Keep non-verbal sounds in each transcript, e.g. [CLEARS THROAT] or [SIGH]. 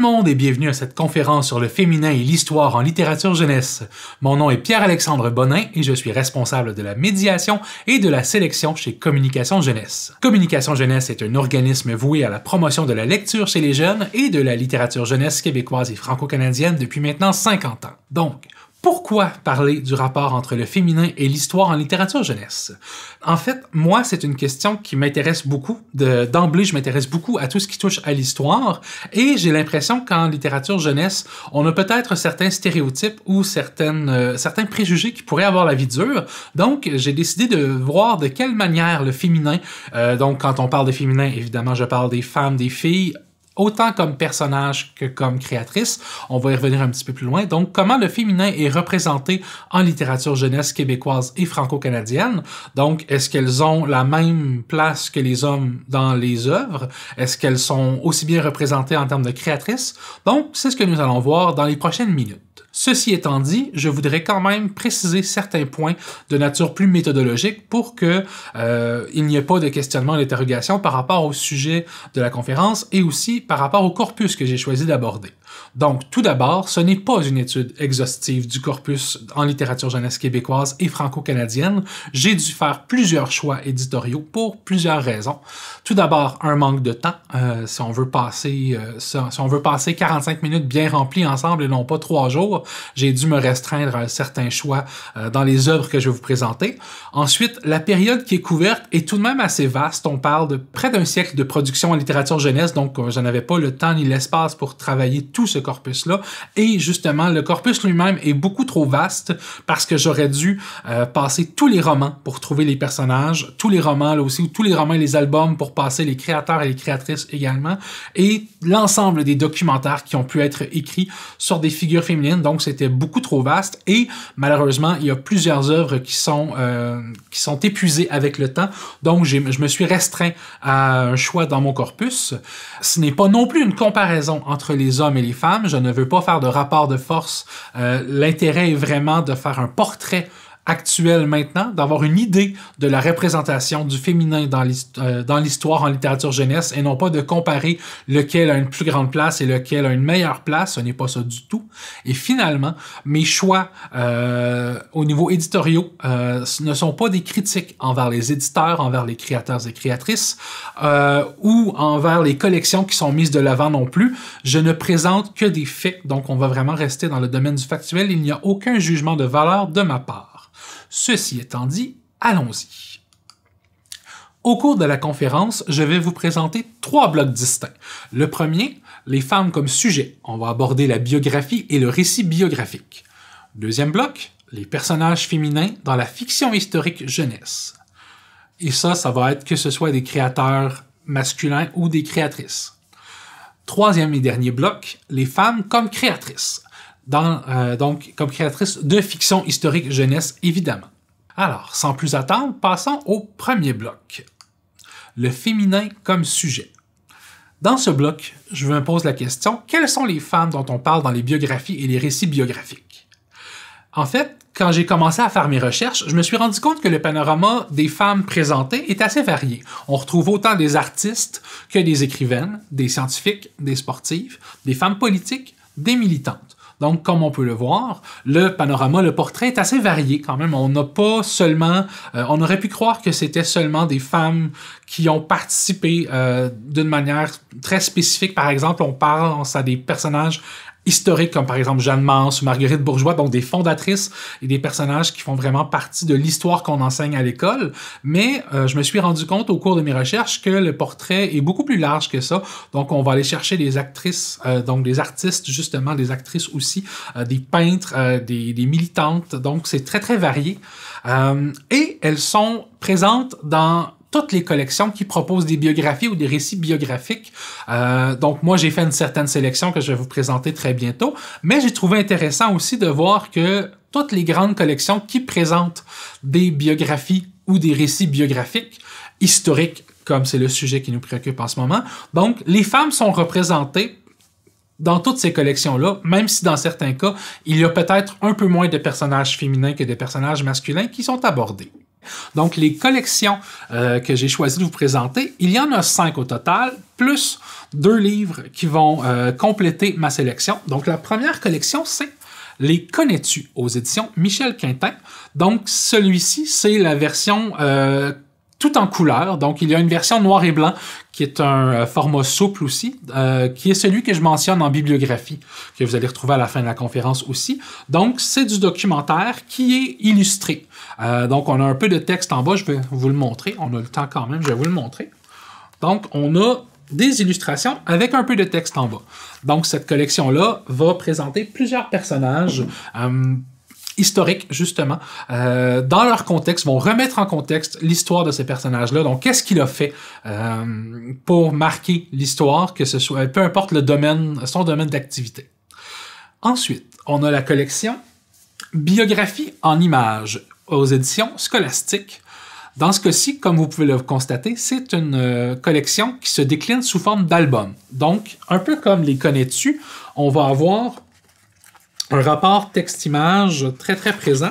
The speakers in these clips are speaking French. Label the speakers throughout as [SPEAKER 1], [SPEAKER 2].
[SPEAKER 1] le monde et bienvenue à cette conférence sur le féminin et l'histoire en littérature jeunesse. Mon nom est Pierre-Alexandre Bonin et je suis responsable de la médiation et de la sélection chez Communication Jeunesse. Communication Jeunesse est un organisme voué à la promotion de la lecture chez les jeunes et de la littérature jeunesse québécoise et franco-canadienne depuis maintenant 50 ans. Donc, pourquoi parler du rapport entre le féminin et l'histoire en littérature jeunesse? En fait, moi, c'est une question qui m'intéresse beaucoup. D'emblée, je m'intéresse beaucoup à tout ce qui touche à l'histoire et j'ai l'impression qu'en littérature jeunesse, on a peut-être certains stéréotypes ou certaines, euh, certains préjugés qui pourraient avoir la vie dure. Donc, j'ai décidé de voir de quelle manière le féminin, euh, donc quand on parle de féminin, évidemment, je parle des femmes, des filles, autant comme personnage que comme créatrice. On va y revenir un petit peu plus loin. Donc, comment le féminin est représenté en littérature jeunesse québécoise et franco-canadienne. Donc, est-ce qu'elles ont la même place que les hommes dans les œuvres? Est-ce qu'elles sont aussi bien représentées en termes de créatrices? Donc, c'est ce que nous allons voir dans les prochaines minutes. Ceci étant dit, je voudrais quand même préciser certains points de nature plus méthodologique pour que euh, il n'y ait pas de questionnement et d'interrogation par rapport au sujet de la conférence et aussi par rapport au corpus que j'ai choisi d'aborder. Donc, tout d'abord, ce n'est pas une étude exhaustive du corpus en littérature jeunesse québécoise et franco-canadienne. J'ai dû faire plusieurs choix éditoriaux pour plusieurs raisons. Tout d'abord, un manque de temps. Euh, si, on veut passer, euh, si on veut passer 45 minutes bien remplies ensemble et non pas trois jours, j'ai dû me restreindre à certains choix euh, dans les œuvres que je vais vous présenter. Ensuite, la période qui est couverte est tout de même assez vaste. On parle de près d'un siècle de production en littérature jeunesse, donc je n'avais pas le temps ni l'espace pour travailler tout tout ce corpus-là. Et justement, le corpus lui-même est beaucoup trop vaste parce que j'aurais dû euh, passer tous les romans pour trouver les personnages, tous les romans là aussi, tous les romans et les albums pour passer les créateurs et les créatrices également, et l'ensemble des documentaires qui ont pu être écrits sur des figures féminines. Donc c'était beaucoup trop vaste et malheureusement, il y a plusieurs œuvres qui sont euh, qui sont épuisées avec le temps. Donc je me suis restreint à un choix dans mon corpus. Ce n'est pas non plus une comparaison entre les hommes et les femmes, je ne veux pas faire de rapport de force. Euh, l'intérêt est vraiment de faire un portrait actuel maintenant, d'avoir une idée de la représentation du féminin euh, dans l'histoire en littérature jeunesse et non pas de comparer lequel a une plus grande place et lequel a une meilleure place. Ce n'est pas ça du tout. Et finalement, mes choix euh, au niveau éditoriaux euh, ne sont pas des critiques envers les éditeurs, envers les créateurs et créatrices ou envers les collections qui sont mises de l'avant non plus. Je ne présente que des faits, donc on va vraiment rester dans le domaine du factuel. Il n'y a aucun jugement de valeur de ma part. Ceci étant dit, allons-y. Au cours de la conférence, je vais vous présenter trois blocs distincts. Le premier, les femmes comme sujet. On va aborder la biographie et le récit biographique. Deuxième bloc, les personnages féminins dans la fiction historique jeunesse. Et ça, ça va être que ce soit des créateurs masculins ou des créatrices. Troisième et dernier bloc, les femmes comme créatrices. Euh, donc, comme créatrice de fiction historique jeunesse, évidemment. Alors, sans plus attendre, passons au premier bloc. Le féminin comme sujet. Dans ce bloc, je me pose la question, quelles sont les femmes dont on parle dans les biographies et les récits biographiques? En fait, quand j'ai commencé à faire mes recherches, je me suis rendu compte que le panorama des femmes présentées est assez varié. On retrouve autant des artistes que des écrivaines, des scientifiques, des sportives, des femmes politiques, des militantes. Donc, comme on peut le voir, le panorama, le portrait est assez varié quand même. On n'a pas seulement, euh, on aurait pu croire que c'était seulement des femmes qui ont participé euh, d'une manière très spécifique. Par exemple, on parle, à des personnages historiques comme par exemple Jeanne Mans ou Marguerite Bourgeois, donc des fondatrices et des personnages qui font vraiment partie de l'histoire qu'on enseigne à l'école. Mais euh, je me suis rendu compte au cours de mes recherches que le portrait est beaucoup plus large que ça. Donc on va aller chercher des actrices, euh, donc des artistes justement, des actrices aussi, euh, des peintres, des, des, militantes. Donc c'est très très varié. et elles sont présentes dans toutes les collections qui proposent des biographies ou des récits biographiques. Euh, donc moi, j'ai fait une certaine sélection que je vais vous présenter très bientôt, mais j'ai trouvé intéressant aussi de voir que toutes les grandes collections qui présentent des biographies ou des récits biographiques historiques, comme c'est le sujet qui nous préoccupe en ce moment. Donc, les femmes sont représentées dans toutes ces collections-là, même si dans certains cas, il y a peut-être un peu moins de personnages féminins que de personnages masculins qui sont abordés. Donc, les collections euh, que j'ai choisi de vous présenter, il y en a cinq au total, plus deux livres qui vont euh, compléter ma sélection. Donc, la première collection, c'est Les connais-tu aux éditions Michel Quintin. Donc, celui-ci, c'est la version... Euh, tout en couleur. Donc, il y a une version noir et blanc qui est un format souple aussi, qui est celui que je mentionne en bibliographie, que vous allez retrouver à la fin de la conférence aussi. Donc, c'est du documentaire qui est illustré. Euh, donc, on a un peu de texte en bas. Je vais vous le montrer. On a le temps quand même. Je vais vous le montrer. Donc, on a des illustrations avec un peu de texte en bas. Donc, cette collection-là va présenter plusieurs personnages euh, historiques, justement, euh, dans leur contexte, vont remettre en contexte l'histoire de ces personnages-là. Donc, qu'est-ce qu'il a fait pour marquer l'histoire, que ce soit, peu importe le domaine, son domaine d'activité. Ensuite, on a la collection Biographie en images, aux éditions scolastiques. Dans ce cas-ci, comme vous pouvez le constater, c'est une euh, collection qui se décline sous forme d'album. Donc, un peu comme les connais-tu, on va avoir un rapport texte-image très très présent.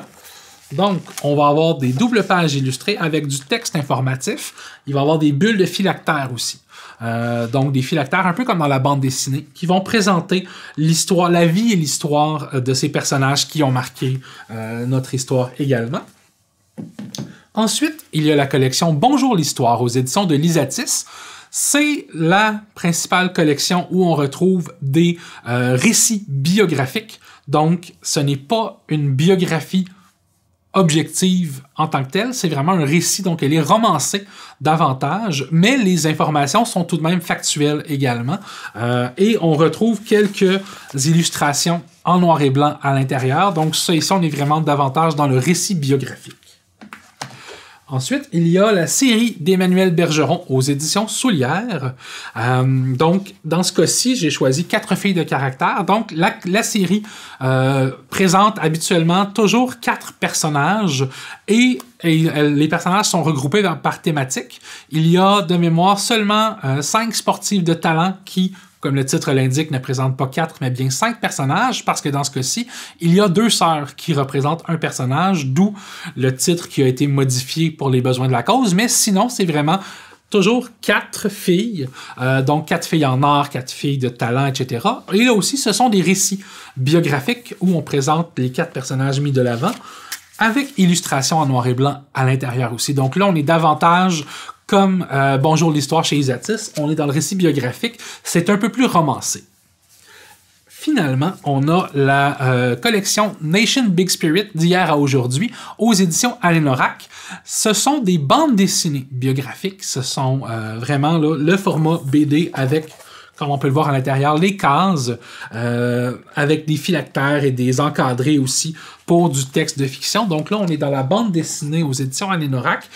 [SPEAKER 1] Donc, on va avoir des doubles pages illustrées avec du texte informatif. Il va y avoir des bulles de phylactères aussi. Euh, donc des phylactères, un peu comme dans la bande dessinée, qui vont présenter l'histoire, la vie et l'histoire euh, de ces personnages qui ont marqué euh, notre histoire également. Ensuite, il y a la collection Bonjour l'Histoire aux éditions de Lisatis. C'est la principale collection où on retrouve des récits biographiques. Donc, ce n'est pas une biographie objective en tant que telle, c'est vraiment un récit, donc elle est romancée davantage, mais les informations sont tout de même factuelles également. Euh, et on retrouve quelques illustrations en noir et blanc à l'intérieur, donc ça ici on est vraiment davantage dans le récit biographique. Ensuite, il y a la série d'Emmanuel Bergeron aux éditions Soulière. Euh, donc, dans ce cas-ci, j'ai choisi Quatre filles de caractère. Donc, la, série euh, présente habituellement toujours quatre personnages et, euh, les personnages sont regroupés par, thématique. Il y a de mémoire seulement cinq sportifs de talent qui comme le titre l'indique, ne présente pas quatre, mais bien cinq personnages, parce que dans ce cas-ci, il y a deux sœurs qui représentent un personnage, d'où le titre qui a été modifié pour les besoins de la cause, mais sinon, c'est vraiment toujours quatre filles, euh, donc quatre filles en art, quatre filles de talent, etc. Et là aussi, ce sont des récits biographiques où on présente les quatre personnages mis de l'avant, avec illustration en noir et blanc à l'intérieur aussi. Donc là, on est davantage comme euh, Bonjour l'histoire chez Isatis, on est dans le récit biographique, c'est un peu plus romancé. Finalement, on a la euh, collection Nation Big Spirit d'hier à aujourd'hui aux éditions Orac. Ce sont des bandes dessinées biographiques, ce sont euh, vraiment le format BD avec comme on peut le voir à l'intérieur, les cases avec des phylactères et des encadrés aussi pour du texte de fiction. Donc là, on est dans la bande dessinée aux éditions Orac.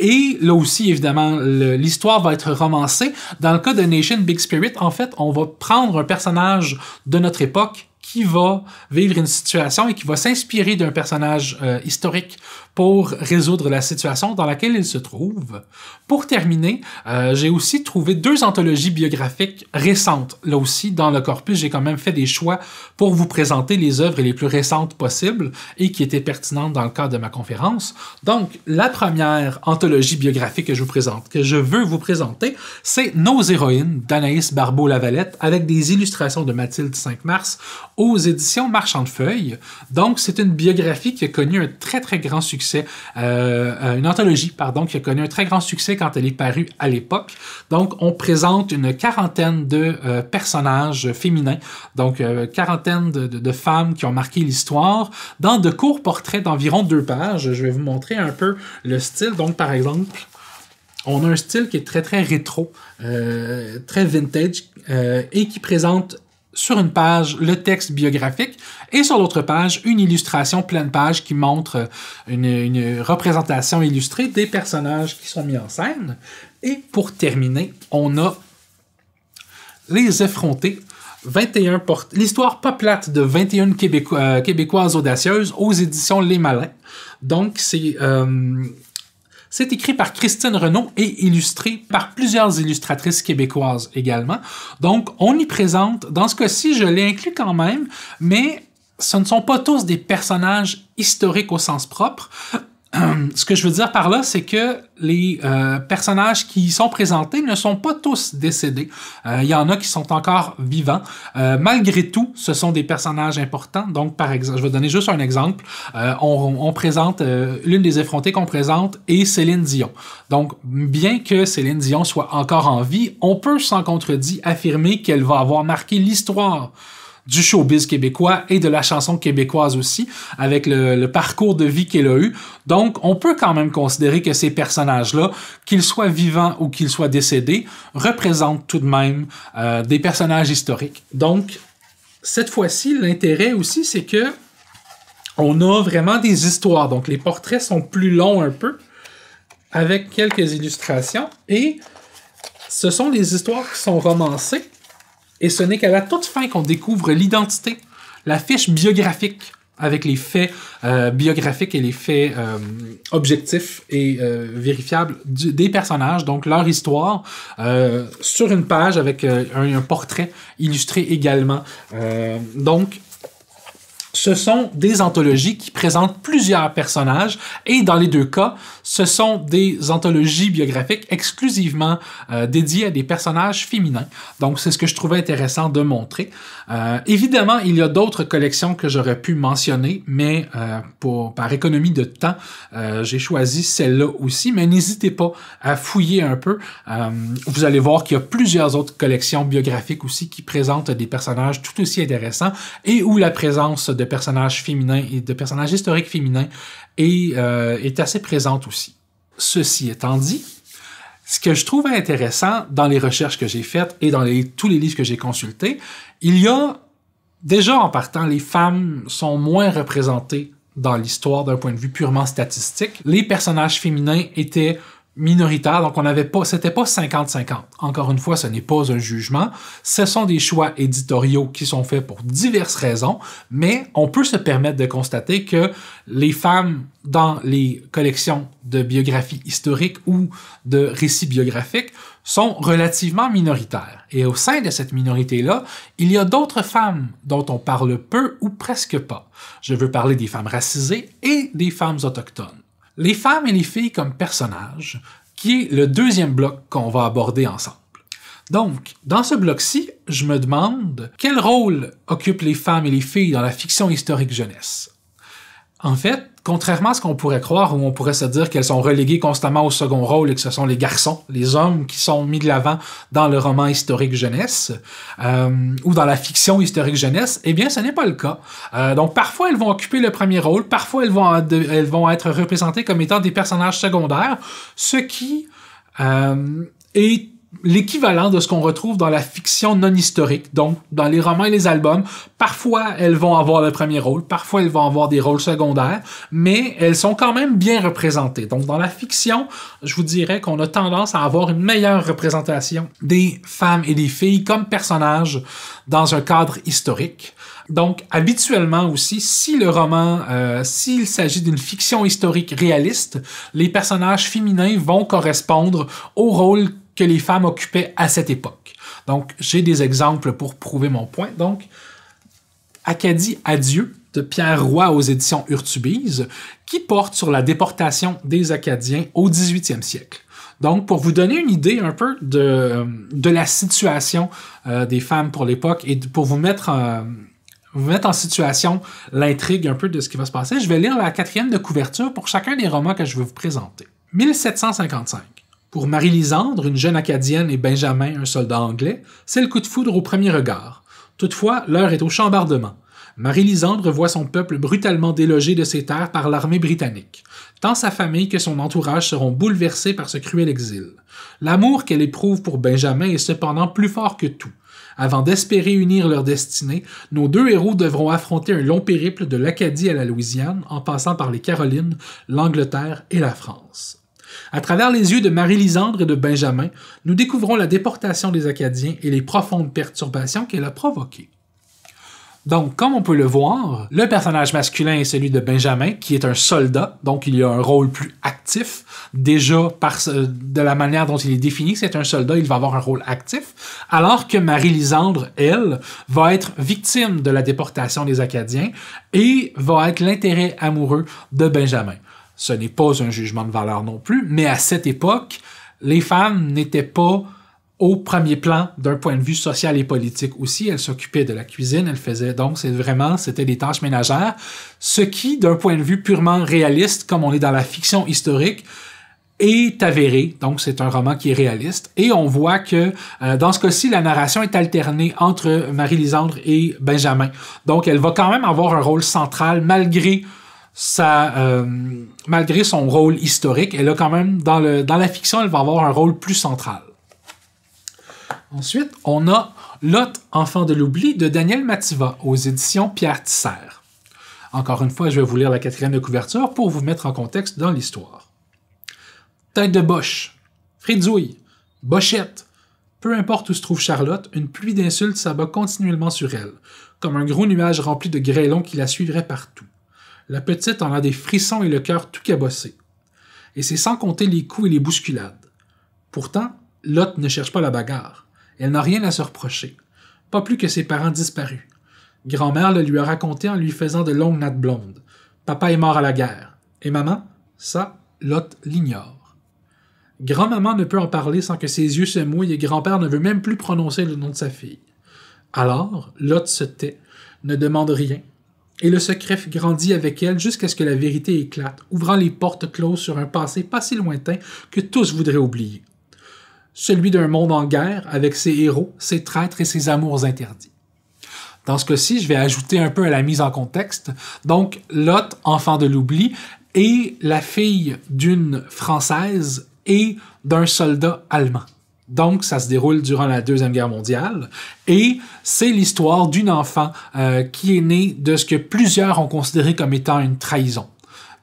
[SPEAKER 1] Et là aussi, évidemment, l'histoire va être romancée. Dans le cas de Nation Big Spirit, en fait, on va prendre un personnage de notre époque qui va vivre une situation et qui va s'inspirer d'un personnage euh, historique pour résoudre la situation dans laquelle il se trouve. Pour terminer, euh, j'ai aussi trouvé deux anthologies biographiques récentes. Là aussi, dans le corpus, j'ai quand même fait des choix pour vous présenter les œuvres les plus récentes possibles et qui étaient pertinentes dans le cadre de ma conférence. Donc, la première anthologie biographique que je vous présente, que je veux vous présenter, c'est Nos héroïnes d'Anaïs Barbeau-Lavalette avec des illustrations de Mathilde 5 mars aux éditions Marchand de Feuilles. Donc, c'est une biographie qui a connu un très, très grand succès, euh, euh, une anthologie, pardon, qui a connu un très grand succès quand elle est parue à l'époque. Donc, on présente une quarantaine de euh, personnages féminins, donc quarantaine de, de, femmes qui ont marqué l'histoire, dans de courts portraits d'environ deux pages. Je vais vous montrer un peu le style. Donc, par exemple, on a un style qui est très, très rétro, très vintage, et qui présente sur une page le texte biographique et sur l'autre page une illustration pleine page qui montre euh, une, représentation illustrée des personnages qui sont mis en scène. Et pour terminer, on a les effrontés 21 l'histoire pas plate de 21 euh, québécoises audacieuses aux éditions Les Malins. Donc c'est euh, c'est écrit par Christine renault et illustré par plusieurs illustratrices québécoises également. Donc, on y présente, dans ce cas-ci, je l'ai inclus quand même, mais ce ne sont pas tous des personnages historiques au sens propre. [CLEARS THROAT] ce que je veux dire par là, c'est que les euh, personnages qui sont présentés ne sont pas tous décédés. Euh, il y en a qui sont encore vivants. Euh, malgré tout, ce sont des personnages importants. Donc, par exemple, je vais donner juste un exemple. On, présente l'une des effrontées qu'on présente est Céline Dion. Donc, bien que Céline Dion soit encore en vie, on peut sans contredit affirmer qu'elle va avoir marqué l'histoire du showbiz québécois et de la chanson québécoise aussi, avec le, parcours de vie qu'elle a eu. Donc, on peut quand même considérer que ces personnages-là, qu'ils soient vivants ou qu'ils soient décédés, représentent tout de même euh, des personnages historiques. Donc, cette fois-ci, l'intérêt aussi, c'est que on a vraiment des histoires. Donc, les portraits sont plus longs un peu, avec quelques illustrations. Et ce sont des histoires qui sont romancées et ce n'est qu'à la toute fin qu'on découvre l'identité, la fiche biographique avec les faits euh, biographiques et les faits euh, objectifs et euh, vérifiables des personnages, donc leur histoire, sur une page avec un, un, portrait illustré également. donc, ce sont des anthologies qui présentent plusieurs personnages et dans les deux cas, ce sont des anthologies biographiques exclusivement euh, dédiées à des personnages féminins. Donc c'est ce que je trouvais intéressant de montrer. Euh, évidemment, il y a d'autres collections que j'aurais pu mentionner, mais euh, par économie de temps, j'ai choisi celle-là aussi, mais n'hésitez pas à fouiller un peu. vous allez voir qu'il y a plusieurs autres collections biographiques aussi qui présentent des personnages tout aussi intéressants et où la présence de personnages féminins et de personnages historiques féminins et euh, est assez présente aussi. Ceci étant dit, ce que je trouve intéressant dans les recherches que j'ai faites et dans tous les livres que j'ai consultés, il y a déjà en partant, les femmes sont moins représentées dans l'histoire d'un point de vue purement statistique. Les personnages féminins étaient minoritaire, donc on n'avait pas, c'était pas 50-50. Encore une fois, ce n'est pas un jugement, ce sont des choix éditoriaux qui sont faits pour diverses raisons, mais on peut se permettre de constater que les femmes dans les collections de biographies historiques ou de récits biographiques sont relativement minoritaires. Et au sein de cette minorité-là, il y a d'autres femmes dont on parle peu ou presque pas. Je veux parler des femmes racisées et des femmes autochtones les femmes et les filles comme personnages, qui est le deuxième bloc qu'on va aborder ensemble. Donc, dans ce bloc-ci, je me demande quel rôle occupent les femmes et les filles dans la fiction historique jeunesse. En fait, contrairement à ce qu'on pourrait croire, où on pourrait se dire qu'elles sont reléguées constamment au second rôle et que ce sont les garçons, les hommes qui sont mis de l'avant dans le roman historique jeunesse euh, ou dans la fiction historique jeunesse, eh bien, ce n'est pas le cas. Euh, donc, parfois, elles vont occuper le premier rôle, parfois, elles vont, elles vont être représentées comme étant des personnages secondaires, ce qui euh, est l'équivalent de ce qu'on retrouve dans la fiction non historique. Donc, dans les romans et les albums, parfois elles vont avoir le premier rôle, parfois elles vont avoir des rôles secondaires, mais elles sont quand même bien représentées. Donc, dans la fiction, je vous dirais qu'on a tendance à avoir une meilleure représentation des femmes et des filles comme personnages dans un cadre historique. Donc, habituellement aussi, si le roman, euh, s'il s'agit d'une fiction historique réaliste, les personnages féminins vont correspondre au rôle que les femmes occupaient à cette époque. Donc, j'ai des exemples pour prouver mon point. Donc, Acadie Adieu de Pierre Roy aux éditions Urtubise, qui porte sur la déportation des Acadiens au 18e siècle. Donc, pour vous donner une idée un peu de, euh, de la situation euh, des femmes pour l'époque et pour vous mettre, euh, vous mettre en situation l'intrigue un peu de ce qui va se passer, je vais lire la quatrième de couverture pour chacun des romans que je vais vous présenter. 1755. Pour Marie-Lisandre, une jeune Acadienne, et Benjamin, un soldat anglais, c'est le coup de foudre au premier regard. Toutefois, l'heure est au chambardement. Marie-Lisandre voit son peuple brutalement délogé de ses terres par l'armée britannique. Tant sa famille que son entourage seront bouleversés par ce cruel exil. L'amour qu'elle éprouve pour Benjamin est cependant plus fort que tout. Avant d'espérer unir leur destinée, nos deux héros devront affronter un long périple de l'Acadie à la Louisiane, en passant par les Carolines, l'Angleterre et la France. À travers les yeux de marie lysandre et de Benjamin, nous découvrons la déportation des Acadiens et les profondes perturbations qu'elle a provoquées. Donc, comme on peut le voir, le personnage masculin est celui de Benjamin, qui est un soldat, donc il y a un rôle plus actif. Déjà, par, de la manière dont il est défini, c'est un soldat, il va avoir un rôle actif. Alors que marie lysandre elle, va être victime de la déportation des Acadiens et va être l'intérêt amoureux de Benjamin. Ce n'est pas un jugement de valeur non plus, mais à cette époque, les femmes n'étaient pas au premier plan d'un point de vue social et politique aussi. Elles s'occupaient de la cuisine, elles faisaient donc, c'est vraiment, c'était des tâches ménagères, ce qui, d'un point de vue purement réaliste, comme on est dans la fiction historique, est avéré, donc c'est un roman qui est réaliste, et on voit que euh, dans ce cas-ci, la narration est alternée entre Marie-Lisandre et Benjamin. Donc elle va quand même avoir un rôle central malgré sa, euh, malgré son rôle historique, elle a quand même, dans, le, dans la fiction, elle va avoir un rôle plus central. Ensuite, on a l'autre enfant de l'oubli de Daniel Mativa aux éditions Pierre Tisser. Encore une fois, je vais vous lire la quatrième de couverture pour vous mettre en contexte dans l'histoire. Tête de boche, fridouille, bochette. Peu importe où se trouve Charlotte, une pluie d'insultes s'abat continuellement sur elle, comme un gros nuage rempli de grêlons qui la suivrait partout. La petite en a des frissons et le cœur tout cabossé. Et c'est sans compter les coups et les bousculades. Pourtant, Lotte ne cherche pas la bagarre. Elle n'a rien à se reprocher. Pas plus que ses parents disparus. Grand-mère le lui a raconté en lui faisant de longues nattes blondes. Papa est mort à la guerre. Et maman, ça, Lotte l'ignore. Grand-maman ne peut en parler sans que ses yeux se mouillent et grand-père ne veut même plus prononcer le nom de sa fille. Alors, Lotte se tait, ne demande rien, et le secret grandit avec elle jusqu'à ce que la vérité éclate, ouvrant les portes closes sur un passé pas si lointain que tous voudraient oublier. Celui d'un monde en guerre, avec ses héros, ses traîtres et ses amours interdits. Dans ce cas-ci, je vais ajouter un peu à la mise en contexte. Donc, Lotte, enfant de l'oubli, est la fille d'une Française et d'un soldat allemand. Donc, ça se déroule durant la Deuxième Guerre mondiale. Et c'est l'histoire d'une enfant euh, qui est née de ce que plusieurs ont considéré comme étant une trahison.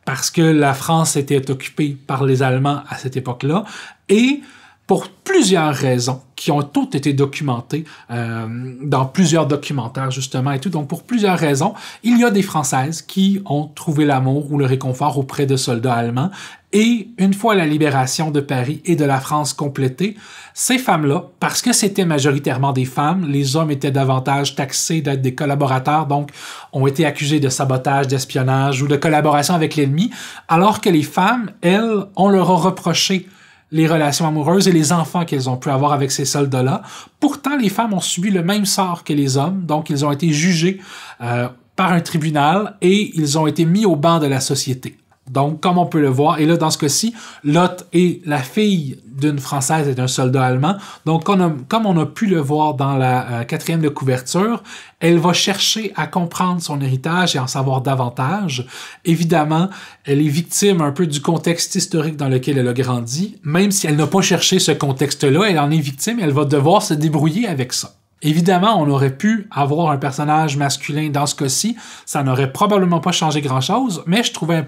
[SPEAKER 1] Parce que la France était occupée par les Allemands à cette époque-là. Et pour plusieurs raisons qui ont toutes été documentées euh, dans plusieurs documentaires justement et tout. Donc pour plusieurs raisons, il y a des Françaises qui ont trouvé l'amour ou le réconfort auprès de soldats allemands et une fois la libération de Paris et de la France complétée, ces femmes-là, parce que c'était majoritairement des femmes, les hommes étaient davantage taxés d'être des collaborateurs, donc ont été accusés de sabotage, d'espionnage ou de collaboration avec l'ennemi, alors que les femmes, elles, on leur a reproché les relations amoureuses et les enfants qu'elles ont pu avoir avec ces soldats-là. Pourtant, les femmes ont subi le même sort que les hommes, donc ils ont été jugés euh, par un tribunal et ils ont été mis au banc de la société. Donc, comme on peut le voir, et là, dans ce cas-ci, Lotte est la fille d'une Française et d'un soldat allemand. Donc, comme on a pu le voir dans la euh, quatrième de couverture, elle va chercher à comprendre son héritage et en savoir davantage. Évidemment, elle est victime un peu du contexte historique dans lequel elle a grandi. Même si elle n'a pas cherché ce contexte-là, elle en est victime et elle va devoir se débrouiller avec ça. Évidemment, on aurait pu avoir un personnage masculin dans ce cas-ci, ça n'aurait probablement pas changé grand-chose, mais je trouvais,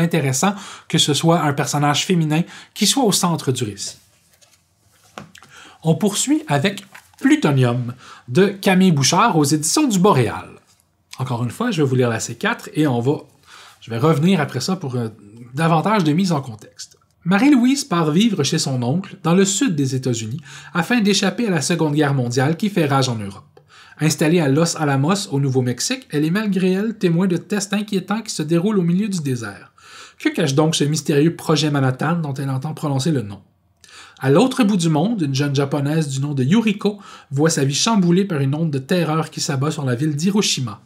[SPEAKER 1] intéressant que ce soit un personnage féminin qui soit au centre du récit. On poursuit avec Plutonium de Camille Bouchard aux éditions du Boréal. Encore une fois, je vais vous lire la C4 et on va, je vais revenir après ça pour euh, davantage de mise en contexte. Marie-Louise part vivre chez son oncle, dans le sud des États-Unis, afin d'échapper à la Seconde Guerre mondiale qui fait rage en Europe. Installée à Los Alamos, au Nouveau-Mexique, elle est malgré elle témoin de tests inquiétants qui se déroulent au milieu du désert. Que cache donc ce mystérieux projet Manhattan dont elle entend prononcer le nom? À l'autre bout du monde, une jeune japonaise du nom de Yuriko voit sa vie chamboulée par une onde de terreur qui s'abat sur la ville d'Hiroshima.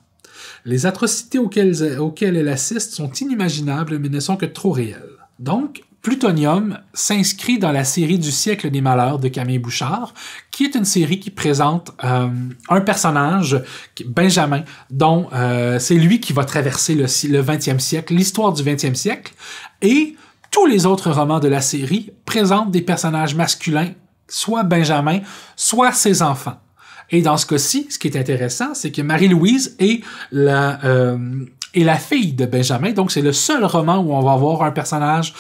[SPEAKER 1] Les atrocités auxquelles, elle assiste sont inimaginables mais ne sont que trop réelles. Donc, Plutonium s'inscrit dans la série du siècle des malheurs de Camille Bouchard, qui est une série qui présente euh, un personnage, Benjamin, dont euh, c'est lui qui va traverser le, le 20e siècle, l'histoire du 20e siècle, et tous les autres romans de la série présentent des personnages masculins, soit Benjamin, soit ses enfants. Et dans ce cas-ci, ce qui est intéressant, c'est que Marie-Louise est la, euh, la fille de Benjamin. Donc, c'est le seul roman où on va avoir un personnage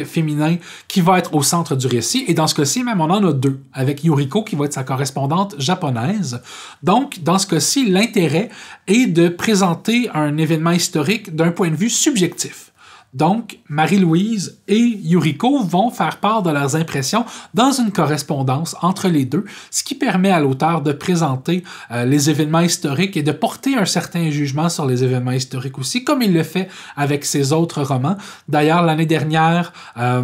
[SPEAKER 1] féminin qui va être au centre du récit. Et dans ce cas-ci, même on en a deux, avec Yuriko qui va être sa correspondante japonaise. Donc, dans ce cas-ci, l'intérêt est de présenter un événement historique d'un point de vue subjectif. Donc, Marie-Louise et Yuriko vont faire part de leurs impressions dans une correspondance entre les deux, ce qui permet à l'auteur de présenter euh, les événements historiques et de porter un certain jugement sur les événements historiques aussi, comme il le fait avec ses autres romans. D'ailleurs, l'année dernière, euh,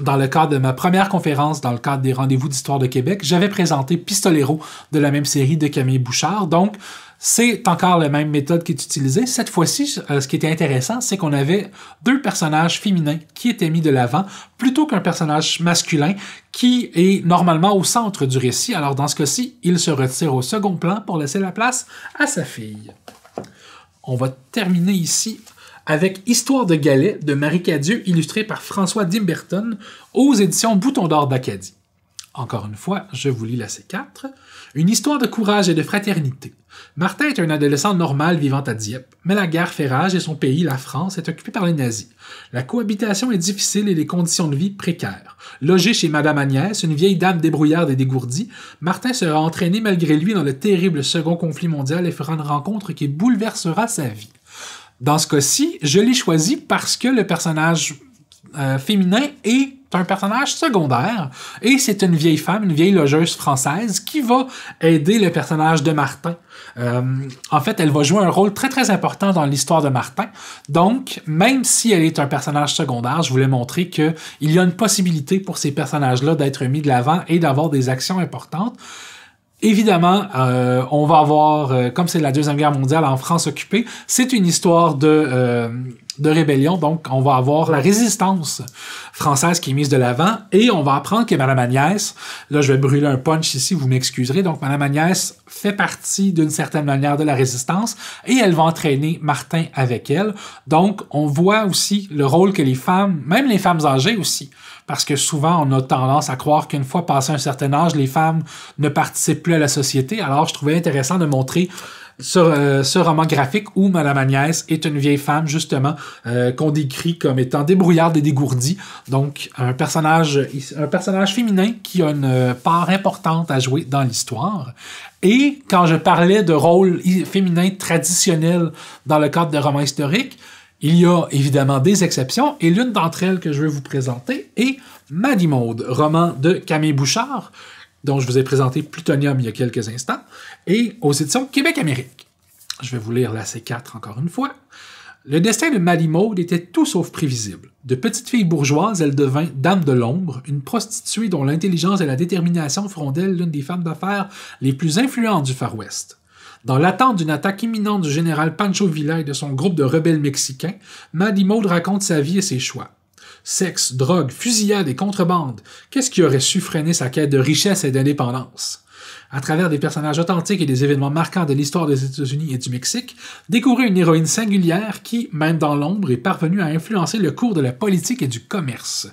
[SPEAKER 1] dans le cadre de ma première conférence, dans le cadre des rendez-vous d'histoire de Québec, j'avais présenté Pistolero de la même série de Camille Bouchard. Donc, c'est encore la même méthode qui est utilisée. Cette fois-ci, euh, ce qui était intéressant, c'est qu'on avait deux personnages féminins qui étaient mis de l'avant plutôt qu'un personnage masculin qui est normalement au centre du récit. Alors dans ce cas-ci, il se retire au second plan pour laisser la place à sa fille. On va terminer ici avec Histoire de Galet de Marie Cadieux, illustrée par François Dimberton aux éditions Bouton d'Or d'Acadie. Encore une fois, je vous lis la C4. Une histoire de courage et de fraternité. Martin est un adolescent normal vivant à Dieppe, mais la guerre fait rage et son pays, la France, est occupé par les nazis. La cohabitation est difficile et les conditions de vie précaires. Logé chez Madame Agnès, une vieille dame débrouillarde et dégourdie, Martin sera entraîné malgré lui dans le terrible second conflit mondial et fera une rencontre qui bouleversera sa vie. Dans ce cas-ci, je l'ai choisi parce que le personnage euh, féminin est un personnage secondaire et c'est une vieille femme, une vieille logeuse française qui va aider le personnage de Martin. Euh, en fait, elle va jouer un rôle très très important dans l'histoire de Martin. Donc, même si elle est un personnage secondaire, je voulais montrer que il y a une possibilité pour ces personnages-là d'être mis de l'avant et d'avoir des actions importantes. Évidemment, euh, on va avoir, euh, comme c'est la Deuxième Guerre mondiale en France occupée, c'est une histoire de, de rébellion. Donc, on va avoir la résistance française qui est mise de l'avant et on va apprendre que Madame Agnès, là, je vais brûler un punch ici, vous m'excuserez. Donc, Madame Agnès fait partie d'une certaine manière de la résistance et elle va entraîner Martin avec elle. Donc, on voit aussi le rôle que les femmes, même les femmes âgées aussi, parce que souvent on a tendance à croire qu'une fois passé un certain âge, les femmes ne participent plus à la société. Alors, je trouvais intéressant de montrer ce, euh, ce, roman graphique où Madame Agnès est une vieille femme, justement, euh, qu'on décrit comme étant débrouillarde et dégourdie. Donc, un personnage, un personnage féminin qui a une part importante à jouer dans l'histoire. Et quand je parlais de rôles féminin traditionnel dans le cadre de romans historiques, il y a évidemment des exceptions et l'une d'entre elles que je vais vous présenter est Maddy roman de Camille Bouchard, dont je vous ai présenté Plutonium il y a quelques instants, et aux éditions Québec-Amérique. Je vais vous lire la C4 encore une fois. Le destin de Maddy Maude était tout sauf prévisible. De petite fille bourgeoise, elle devint dame de l'ombre, une prostituée dont l'intelligence et la détermination feront d'elle l'une des femmes d'affaires les plus influentes du Far West. Dans l'attente d'une attaque imminente du général Pancho Villa et de son groupe de rebelles mexicains, Maddy Maude raconte sa vie et ses choix sexe, drogue, fusillade et contrebande, qu'est-ce qui aurait su freiner sa quête de richesse et d'indépendance? À travers des personnages authentiques et des événements marquants de l'histoire des États-Unis et du Mexique, découvrez une héroïne singulière qui, même dans l'ombre, est parvenue à influencer le cours de la politique et du commerce.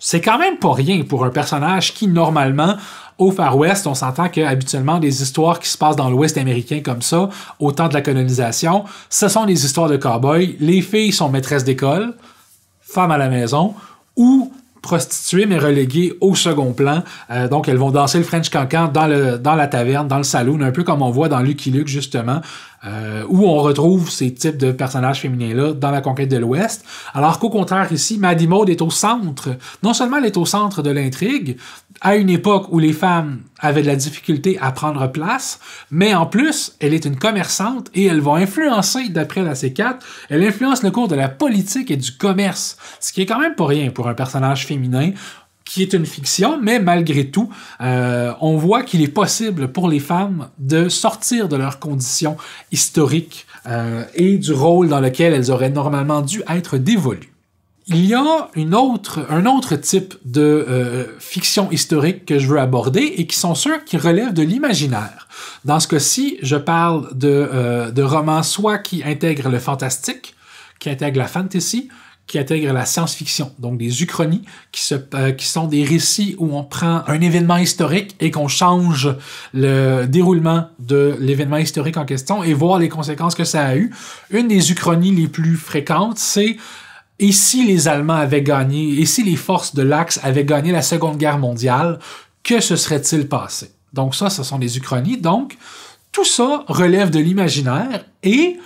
[SPEAKER 1] C'est quand même pas rien pour un personnage qui, normalement, au Far West, on s'entend qu'habituellement habituellement des histoires qui se passent dans l'Ouest américain comme ça, au temps de la colonisation, ce sont des histoires de cow-boys. Les filles sont maîtresses d'école, femme à la maison ou prostituée mais reléguée au second plan. Euh, donc elles vont danser le French cancan dans, dans la taverne, dans le saloon, un peu comme on voit dans Lucky Luke justement, euh, où on retrouve ces types de personnages féminins-là dans la conquête de l'Ouest. Alors qu'au contraire, ici, Maddie Maud est au centre. Non seulement elle est au centre de l'intrigue, à une époque où les femmes avaient de la difficulté à prendre place, mais en plus, elle est une commerçante et elle va influencer, d'après la C4, elle influence le cours de la politique et du commerce, ce qui est quand même pas rien pour un personnage féminin qui est une fiction, mais malgré tout, euh, on voit qu'il est possible pour les femmes de sortir de leurs conditions historiques euh, et du rôle dans lequel elles auraient normalement dû être dévolues. Il y a un autre type de euh, fiction historique que je veux aborder et qui sont ceux qui relèvent de l'imaginaire. Dans ce cas-ci, je parle de, de romans soit qui intègrent le fantastique, qui intègrent la fantasy, qui intègre la science-fiction, donc des uchronies, euh, qui, sont des récits où on prend un événement historique et qu'on change le déroulement de l'événement historique en question et voir les conséquences que ça a eu. Une des uchronies les plus fréquentes, c'est et si les Allemands avaient gagné, et si les forces de l'Axe avaient gagné la Seconde Guerre mondiale, que se serait-il passé? Donc ça, ce sont des uchronies. Donc, tout ça relève de l'imaginaire et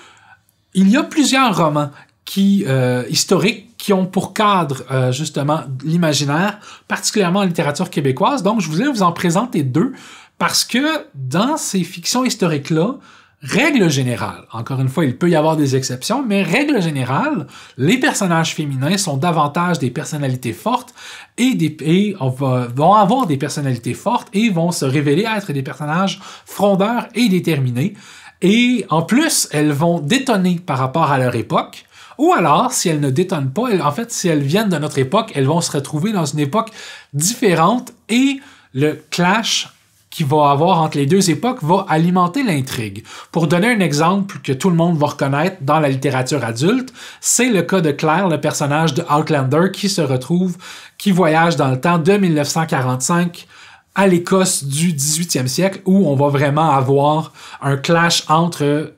[SPEAKER 1] il y a plusieurs romans euh, historiques qui ont pour cadre euh, justement l'imaginaire, particulièrement en littérature québécoise. Donc, je voulais vous en présenter deux parce que dans ces fictions historiques-là, règle générale, encore une fois, il peut y avoir des exceptions, mais règle générale, les personnages féminins sont davantage des personnalités fortes et, des, vont avoir des personnalités fortes et vont se révéler être des personnages frondeurs et déterminés. Et en plus, elles vont détonner par rapport à leur époque. Ou alors, si elles ne détonnent pas, en fait, si elles viennent de notre époque, elles vont se retrouver dans une époque différente et le clash qui va avoir entre les deux époques va alimenter l'intrigue. Pour donner un exemple que tout le monde va reconnaître dans la littérature adulte, c'est le cas de Claire, le personnage de Outlander qui se retrouve, qui voyage dans le temps de 1945 à l'Écosse du 18e siècle où on va vraiment avoir un clash entre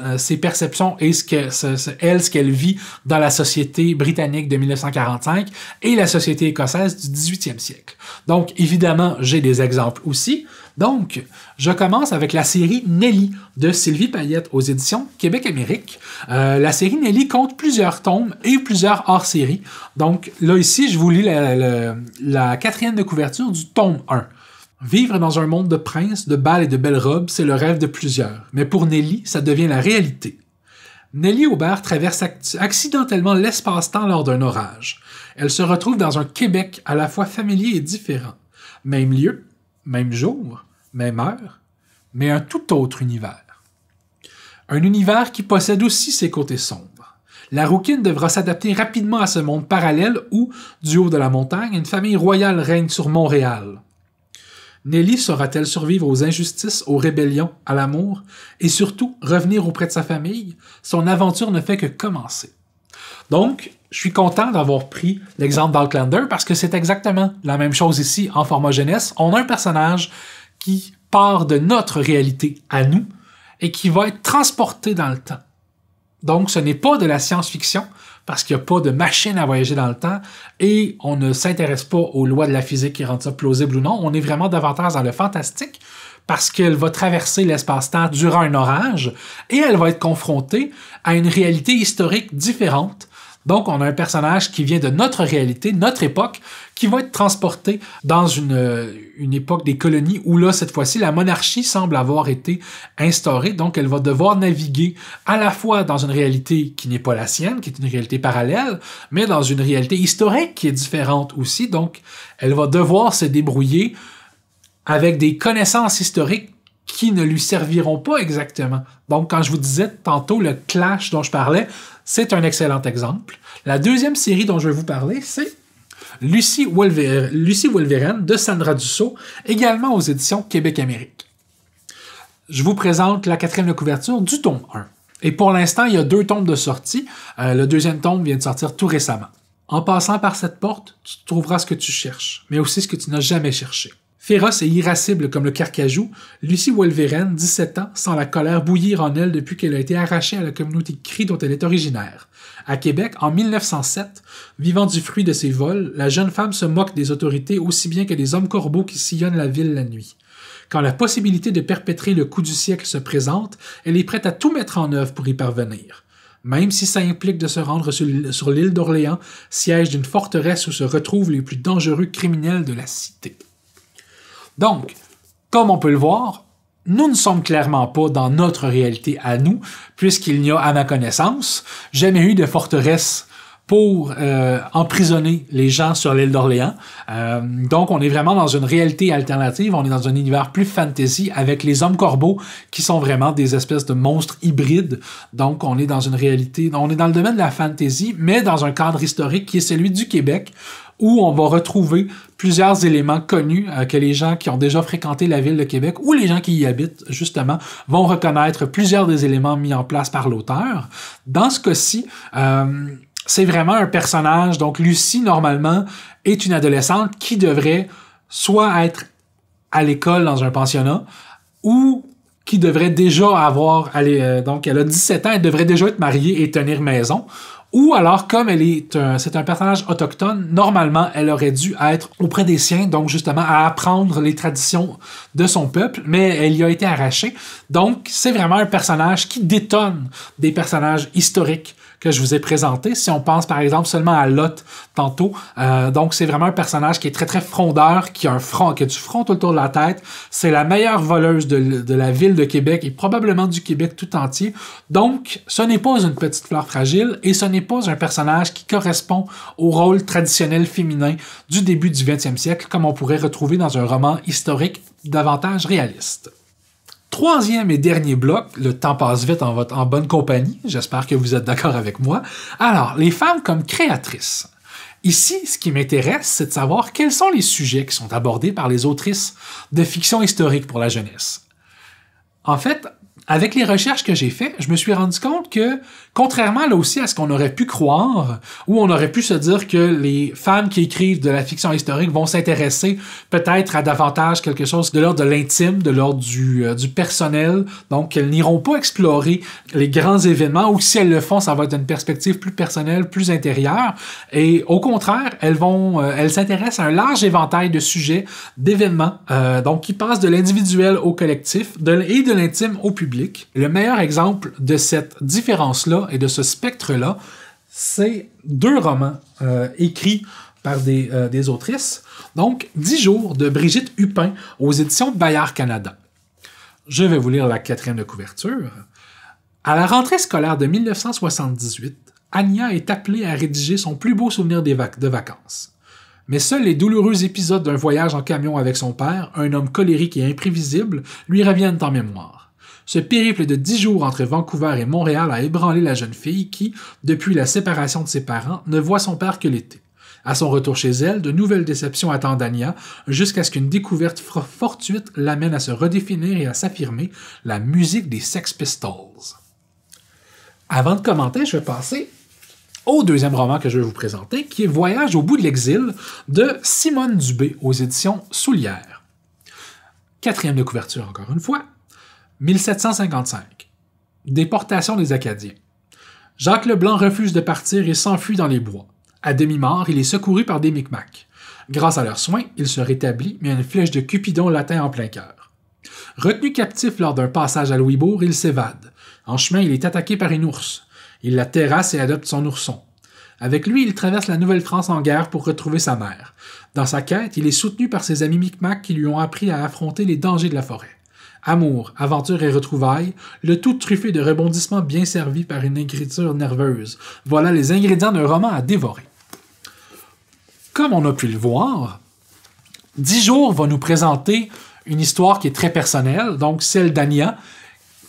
[SPEAKER 1] euh, ses perceptions et ce que, qu'elle vit dans la société britannique de 1945 et la société écossaise du 18e siècle. Donc, évidemment, j'ai des exemples aussi. Donc, je commence avec la série Nelly de Sylvie Payette aux éditions Québec-Amérique. Euh, la série Nelly compte plusieurs tomes et plusieurs hors-séries. Donc, là, ici, je vous lis la quatrième de couverture du tome 1. Vivre dans un monde de princes, de balles et de belles robes, c'est le rêve de plusieurs, mais pour Nelly, ça devient la réalité. Nelly Aubert traverse accidentellement l'espace-temps lors d'un orage. Elle se retrouve dans un Québec à la fois familier et différent. Même lieu, même jour, même heure, mais un tout autre univers. Un univers qui possède aussi ses côtés sombres. La rouquine devra s'adapter rapidement à ce monde parallèle où, du haut de la montagne, une famille royale règne sur Montréal. Nelly saura-t-elle survivre aux injustices, aux rébellions, à l'amour, et surtout revenir auprès de sa famille? Son aventure ne fait que commencer. Donc, je suis content d'avoir pris l'exemple d'Outlander parce que c'est exactement la même chose ici en format jeunesse. On a un personnage qui part de notre réalité à nous et qui va être transporté dans le temps. Donc, ce n'est pas de la science-fiction, parce qu'il n'y a pas de machine à voyager dans le temps et on ne s'intéresse pas aux lois de la physique qui rendent ça plausible ou non. On est vraiment davantage dans le fantastique parce qu'elle va traverser l'espace-temps durant un orage et elle va être confrontée à une réalité historique différente donc, on a un personnage qui vient de notre réalité, notre époque, qui va être transporté dans une, euh, une époque des colonies où là, cette fois-ci, la monarchie semble avoir été instaurée. Donc, elle va devoir naviguer à la fois dans une réalité qui n'est pas la sienne, qui est une réalité parallèle, mais dans une réalité historique qui est différente aussi. Donc, elle va devoir se débrouiller avec des connaissances historiques qui ne lui serviront pas exactement. Donc, quand je vous disais tantôt le clash dont je parlais, c'est un excellent exemple. La deuxième série dont je vais vous parler, c'est Lucie, Wolverine de Sandra Dussault, également aux éditions Québec-Amérique. Je vous présente la quatrième couverture du tome 1. Et pour l'instant, il y a deux tomes de sortie. Euh, le deuxième tome vient de sortir tout récemment. En passant par cette porte, tu trouveras ce que tu cherches, mais aussi ce que tu n'as jamais cherché. Féroce et irascible comme le carcajou, Lucie Wolveren, 17 ans, sent la colère bouillir en elle depuis qu'elle a été arrachée à la communauté Crie dont elle est originaire. À Québec, en 1907, vivant du fruit de ses vols, la jeune femme se moque des autorités aussi bien que des hommes corbeaux qui sillonnent la ville la nuit. Quand la possibilité de perpétrer le coup du siècle se présente, elle est prête à tout mettre en œuvre pour y parvenir. Même si ça implique de se rendre sur l'île d'Orléans, siège d'une forteresse où se retrouvent les plus dangereux criminels de la cité. Donc, comme on peut le voir, nous ne sommes clairement pas dans notre réalité à nous, puisqu'il n'y a, à ma connaissance, jamais eu de forteresse pour euh, emprisonner les gens sur l'île d'Orléans. Euh, donc, on est vraiment dans une réalité alternative. On est dans un univers plus fantasy avec les hommes corbeaux qui sont vraiment des espèces de monstres hybrides. Donc, on est dans une réalité, on est dans le domaine de la fantasy, mais dans un cadre historique qui est celui du Québec où on va retrouver plusieurs éléments connus euh, que les gens qui ont déjà fréquenté la ville de Québec ou les gens qui y habitent, justement, vont reconnaître plusieurs des éléments mis en place par l'auteur. Dans ce cas-ci, c'est vraiment un personnage. Donc, Lucie, normalement, est une adolescente qui devrait soit être à l'école dans un pensionnat ou qui devrait déjà avoir, euh, donc elle a 17 ans, elle devrait déjà être mariée et tenir maison. Ou alors, comme elle est c'est un personnage autochtone, normalement, elle aurait dû être auprès des siens, donc justement à apprendre les traditions de son peuple, mais elle y a été arrachée. Donc, c'est vraiment un personnage qui détonne des personnages historiques que je vous ai présenté. Si on pense par exemple seulement à Lot tantôt, euh, donc c'est vraiment un personnage qui est très très frondeur, qui a un front, qui a du front autour de la tête. C'est la meilleure voleuse de, de, la ville de Québec et probablement du Québec tout entier. Donc ce n'est pas une petite fleur fragile et ce n'est pas un personnage qui correspond au rôle traditionnel féminin du début du 20e siècle comme on pourrait retrouver dans un roman historique davantage réaliste. Troisième et dernier bloc, le temps passe vite en, bonne compagnie, j'espère que vous êtes d'accord avec moi. Alors, les femmes comme créatrices. Ici, ce qui m'intéresse, c'est de savoir quels sont les sujets qui sont abordés par les autrices de fiction historique pour la jeunesse. En fait, avec les recherches que j'ai faites, je me suis rendu compte que Contrairement là aussi à ce qu'on aurait pu croire, où on aurait pu se dire que les femmes qui écrivent de la fiction historique vont s'intéresser peut-être à davantage quelque chose de l'ordre de l'intime, de l'ordre du, euh, du personnel, donc qu'elles n'iront pas explorer les grands événements, ou si elles le font, ça va être une perspective plus personnelle, plus intérieure, et au contraire, elles vont, euh, elles s'intéressent à un large éventail de sujets, d'événements, euh, donc qui passent de l'individuel au collectif de, et de l'intime au public. Le meilleur exemple de cette différence-là et de ce spectre-là, c'est deux romans euh, écrits par euh, des, autrices. Donc, Dix jours de Brigitte Hupin aux éditions Bayard Canada. Je vais vous lire la quatrième de couverture. À la rentrée scolaire de 1978, Anya est appelée à rédiger son plus beau souvenir de vacances. Mais seuls les douloureux épisodes d'un voyage en camion avec son père, un homme colérique et imprévisible, lui reviennent en mémoire. Ce périple de dix jours entre Vancouver et Montréal a ébranlé la jeune fille qui, depuis la séparation de ses parents, ne voit son père que l'été. À son retour chez elle, de nouvelles déceptions attendent Dania jusqu'à ce qu'une découverte fortuite l'amène à se redéfinir et à s'affirmer, la musique des Sex Pistols. Avant de commenter, je vais passer au deuxième roman que je vais vous présenter, qui est Voyage au bout de l'exil de Simone Dubé aux éditions Soulières. Quatrième de couverture encore une fois. 1755. Déportation des Acadiens. Jacques Leblanc refuse de partir et s'enfuit dans les bois. À demi-mort, il est secouru par des Micmacs. Grâce à leurs soins, il se rétablit, mais une flèche de Cupidon l'atteint en plein cœur. Retenu captif lors d'un passage à Louisbourg, il s'évade. En chemin, il est attaqué par une ours. Il la terrasse et adopte son ourson. Avec lui, il traverse la Nouvelle-France en guerre pour retrouver sa mère. Dans sa quête, il est soutenu par ses amis Micmacs qui lui ont appris à affronter les dangers de la forêt. Amour, aventure et retrouvailles, le tout truffé de rebondissements bien servis par une écriture nerveuse. Voilà les ingrédients d'un roman à dévorer. Comme on a pu le voir, Dix jours va nous présenter une histoire qui est très personnelle, donc celle d'Ania,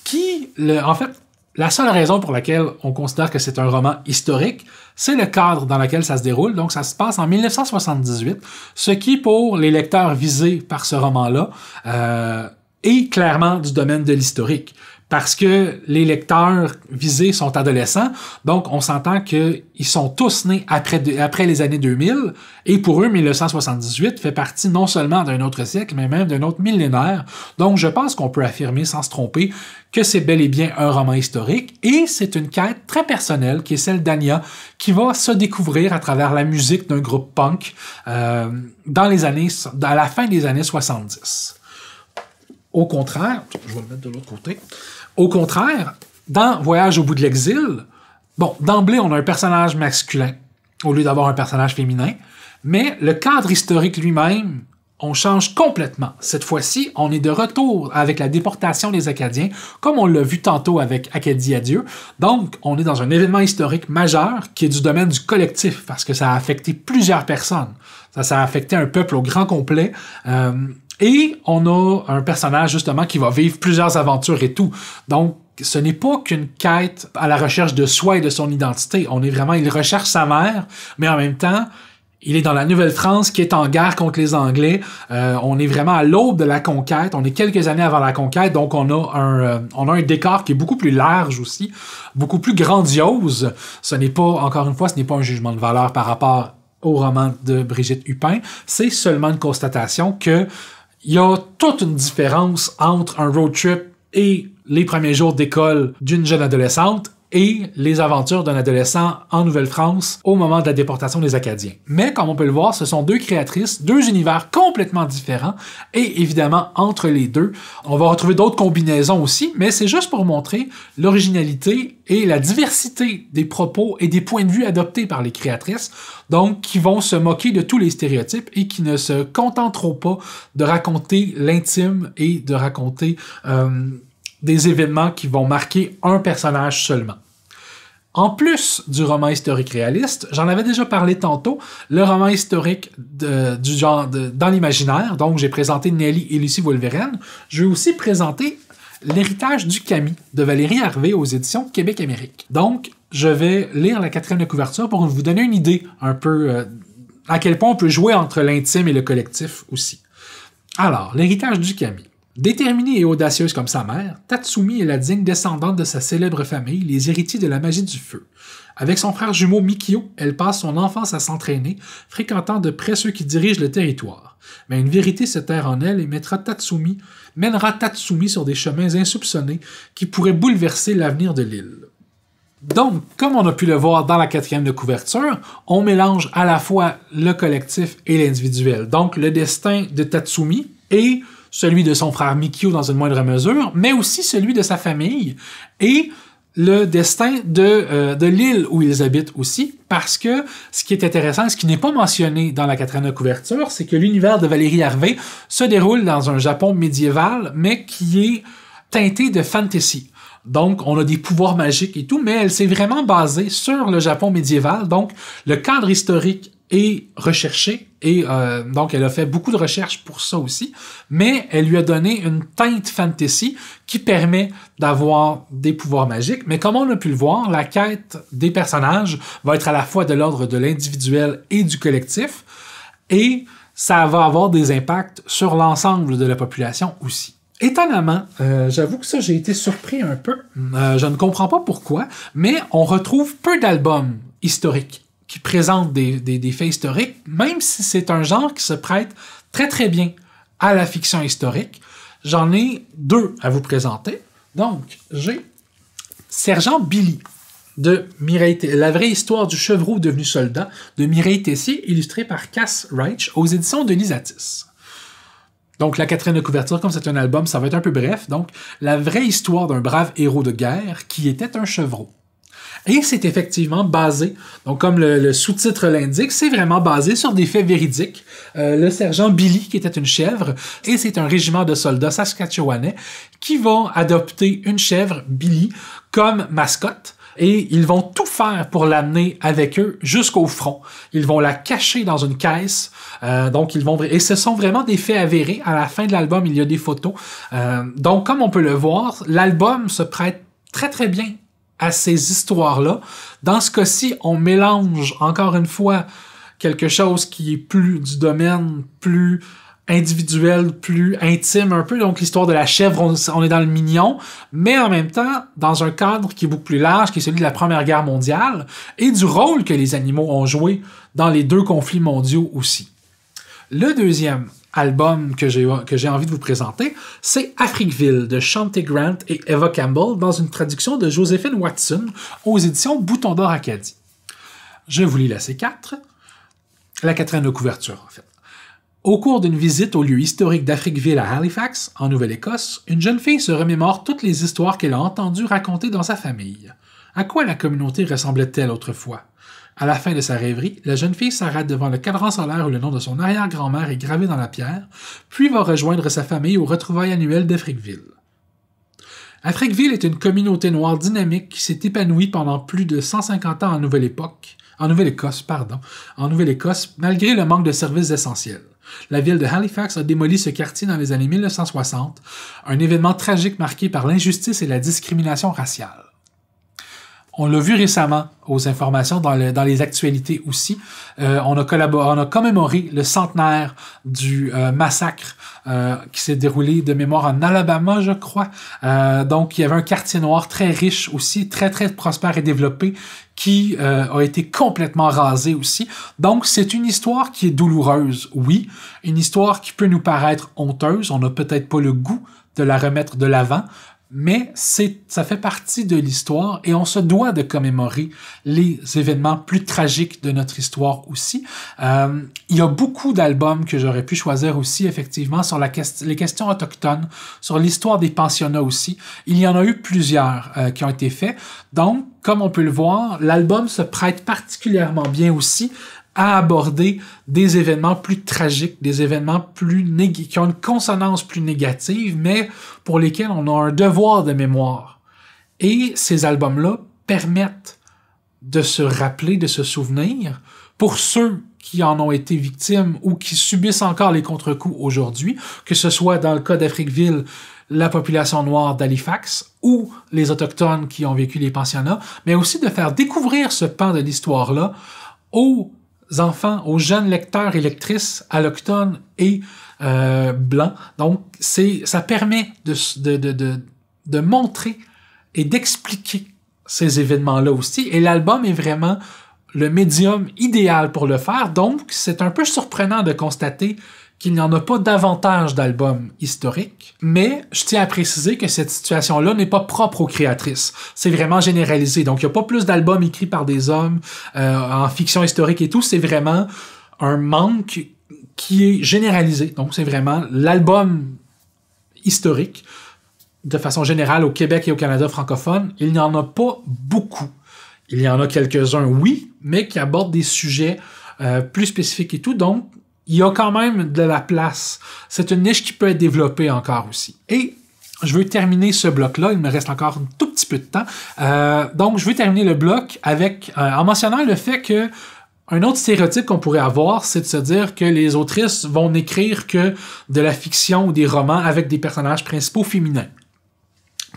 [SPEAKER 1] qui, en fait, la seule raison pour laquelle on considère que c'est un roman historique, c'est le cadre dans lequel ça se déroule. Donc, ça se passe en 1978, ce qui, pour les lecteurs visés par ce roman-là, euh, et clairement du domaine de l'historique. Parce que les lecteurs visés sont adolescents, donc on s'entend qu'ils sont tous nés après, après les années 2000, et pour eux, 1978 fait partie non seulement d'un autre siècle, mais même d'un autre millénaire. Donc je pense qu'on peut affirmer sans se tromper que c'est bel et bien un roman historique, et c'est une quête très personnelle qui est celle d'Ania, qui va se découvrir à travers la musique d'un groupe punk euh, dans les années, à la fin des années 70. Au contraire, je vais le mettre de l'autre côté. Au contraire, dans Voyage au bout de l'exil, bon, d'emblée, on a un personnage masculin au lieu d'avoir un personnage féminin, mais le cadre historique lui-même, on change complètement. Cette fois-ci, on est de retour avec la déportation des Acadiens, comme on l'a vu tantôt avec Acadie Adieu. Donc, on est dans un événement historique majeur qui est du domaine du collectif, parce que ça a affecté plusieurs personnes. Ça, ça a affecté un peuple au grand complet. Euh, et on a un personnage justement qui va vivre plusieurs aventures et tout. Donc, ce n'est pas qu'une quête à la recherche de soi et de son identité. On est vraiment, il recherche sa mère, mais en même temps, il est dans la Nouvelle-France qui est en guerre contre les Anglais. Euh, on est vraiment à l'aube de la conquête. On est quelques années avant la conquête, donc on a un, euh, on a un décor qui est beaucoup plus large aussi, beaucoup plus grandiose. Ce n'est pas, encore une fois, ce n'est pas un jugement de valeur par rapport au roman de Brigitte Hupin. C'est seulement une constatation que il y a toute une différence entre un road trip et les premiers jours d'école d'une jeune adolescente et les aventures d'un adolescent en Nouvelle-France au moment de la déportation des Acadiens. Mais comme on peut le voir, ce sont deux créatrices, deux univers complètement différents et évidemment entre les deux, on va retrouver d'autres combinaisons aussi, mais c'est juste pour montrer l'originalité et la diversité des propos et des points de vue adoptés par les créatrices, donc qui vont se moquer de tous les stéréotypes et qui ne se contenteront pas de raconter l'intime et de raconter euh, des événements qui vont marquer un personnage seulement. En plus du roman historique réaliste, j'en avais déjà parlé tantôt, le roman historique du genre dans l'imaginaire, donc j'ai présenté Nelly et Lucie Wolverine, je vais aussi présenter L'héritage du Camille de Valérie Harvey aux éditions Québec-Amérique. Donc, je vais lire la quatrième de couverture pour vous donner une idée un peu euh, à quel point on peut jouer entre l'intime et le collectif aussi. Alors, L'héritage du Camille. Déterminée et audacieuse comme sa mère, Tatsumi est la digne descendante de sa célèbre famille, les héritiers de la magie du feu. Avec son frère jumeau Mikio, elle passe son enfance à s'entraîner, fréquentant de près ceux qui dirigent le territoire. Mais une vérité se terre en elle et mettra Tatsumi, mènera Tatsumi sur des chemins insoupçonnés qui pourraient bouleverser l'avenir de l'île. Donc, comme on a pu le voir dans la quatrième de couverture, on mélange à la fois le collectif et l'individuel. Donc, le destin de Tatsumi et celui de son frère Mikio dans une moindre mesure, mais aussi celui de sa famille et le destin de, euh, de l'île où ils habitent aussi, parce que ce qui est intéressant, ce qui n'est pas mentionné dans la quatrième couverture, c'est que l'univers de Valérie Hervé se déroule dans un Japon médiéval, mais qui est teinté de fantasy. Donc, on a des pouvoirs magiques et tout, mais elle s'est vraiment basée sur le Japon médiéval. Donc, le cadre historique et recherchée. Et euh, donc, elle a fait beaucoup de recherches pour ça aussi. Mais elle lui a donné une teinte fantasy qui permet d'avoir des pouvoirs magiques. Mais comme on a pu le voir, la quête des personnages va être à la fois de l'ordre de l'individuel et du collectif. Et ça va avoir des impacts sur l'ensemble de la population aussi. Étonnamment, euh, j'avoue que ça, j'ai été surpris un peu. Euh, je ne comprends pas pourquoi, mais on retrouve peu d'albums historiques qui présente des, faits historiques, même si c'est un genre qui se prête très très bien à la fiction historique. J'en ai deux à vous présenter. Donc, j'ai Sergent Billy de Mireille La vraie histoire du chevreau devenu soldat de Mireille Tessier, illustré par Cass Reich aux éditions de Nisatis. Donc, la quatrième de couverture, comme c'est un album, ça va être un peu bref. Donc, la vraie histoire d'un brave héros de guerre qui était un chevreau. Et c'est effectivement basé, donc comme le, sous-titre l'indique, c'est vraiment basé sur des faits véridiques. Euh, le sergent Billy, qui était une chèvre, et c'est un régiment de soldats saskatchewanais qui vont adopter une chèvre, Billy, comme mascotte et ils vont tout faire pour l'amener avec eux jusqu'au front. Ils vont la cacher dans une caisse. Euh, donc ils vont et ce sont vraiment des faits avérés. À la fin de l'album, il y a des photos. Euh, donc comme on peut le voir, l'album se prête très très bien à ces histoires-là. Dans ce cas-ci, on mélange encore une fois quelque chose qui est plus du domaine, plus individuel, plus intime un peu. Donc l'histoire de la chèvre, on, est dans le mignon, mais en même temps dans un cadre qui est beaucoup plus large, qui est celui de la Première Guerre mondiale, et du rôle que les animaux ont joué dans les deux conflits mondiaux aussi. Le deuxième, album que j'ai, envie de vous présenter, c'est Africville de Shanti Grant et Eva Campbell dans une traduction de Josephine Watson aux éditions Bouton d'Or Acadie. Je vous lis la C4, la quatrième de couverture en fait. Au cours d'une visite au lieu historique d'Afriqueville à Halifax, en Nouvelle-Écosse, une jeune fille se remémore toutes les histoires qu'elle a entendues raconter dans sa famille. À quoi la communauté ressemblait-elle autrefois à la fin de sa rêverie, la jeune fille s'arrête devant le cadran solaire où le nom de son arrière-grand-mère est gravé dans la pierre, puis va rejoindre sa famille au retrouvailles annuel d'Afriqueville. Afriqueville est une communauté noire dynamique qui s'est épanouie pendant plus de 150 ans en Nouvelle-Époque, en Nouvelle-Écosse, pardon, en Nouvelle-Écosse, malgré le manque de services essentiels. La ville de Halifax a démoli ce quartier dans les années 1960, un événement tragique marqué par l'injustice et la discrimination raciale. On l'a vu récemment aux informations dans, les actualités aussi. Euh, on, a commémoré le centenaire du euh, massacre euh, qui s'est déroulé de mémoire en Alabama, je crois. donc, il y avait un quartier noir très riche aussi, très, très prospère et développé, qui a été complètement rasé aussi. Donc, c'est une histoire qui est douloureuse, oui. Une histoire qui peut nous paraître honteuse. On n'a peut-être pas le goût de la remettre de l'avant mais ça fait partie de l'histoire et on se doit de commémorer les événements plus tragiques de notre histoire aussi. Euh, il y a beaucoup d'albums que j'aurais pu choisir aussi, effectivement, sur la les questions autochtones, sur l'histoire des pensionnats aussi. Il y en a eu plusieurs euh, qui ont été faits. Donc, comme on peut le voir, l'album se prête particulièrement bien aussi à aborder des événements plus tragiques, des événements plus négatifs, qui ont une consonance plus négative, mais pour lesquels on a un devoir de mémoire. Et ces albums-là permettent de se rappeler, de se souvenir, pour ceux qui en ont été victimes ou qui subissent encore les contre-coups aujourd'hui, que ce soit dans le cas d'Afriqueville, la population noire d'Halifax ou les autochtones qui ont vécu les pensionnats, mais aussi de faire découvrir ce pan de l'histoire-là aux enfants, aux jeunes lecteurs et lectrices allochtones et euh, blancs. Donc, ça permet de, de montrer et d'expliquer ces événements-là aussi. Et l'album est vraiment le médium idéal pour le faire. Donc, c'est un peu surprenant de constater qu'il n'y en a pas davantage d'albums historiques, mais je tiens à préciser que cette situation-là n'est pas propre aux créatrices. C'est vraiment généralisé. Donc, il n'y a pas plus d'albums écrits par des hommes euh, en fiction historique et tout. C'est vraiment un manque qui est généralisé. Donc, c'est vraiment l'album historique. De façon générale, au Québec et au Canada francophone, il n'y en a pas beaucoup. Il y en a quelques-uns, oui, mais qui abordent des sujets euh, plus spécifiques et tout. Donc, il y a quand même de la place. C'est une niche qui peut être développée encore aussi. Et je veux terminer ce bloc-là. Il me reste encore un tout petit peu de temps. Euh, donc, je veux terminer le bloc avec euh, en mentionnant le fait que un autre stéréotype qu'on pourrait avoir, c'est de se dire que les autrices vont n'écrire que de la fiction ou des romans avec des personnages principaux féminins.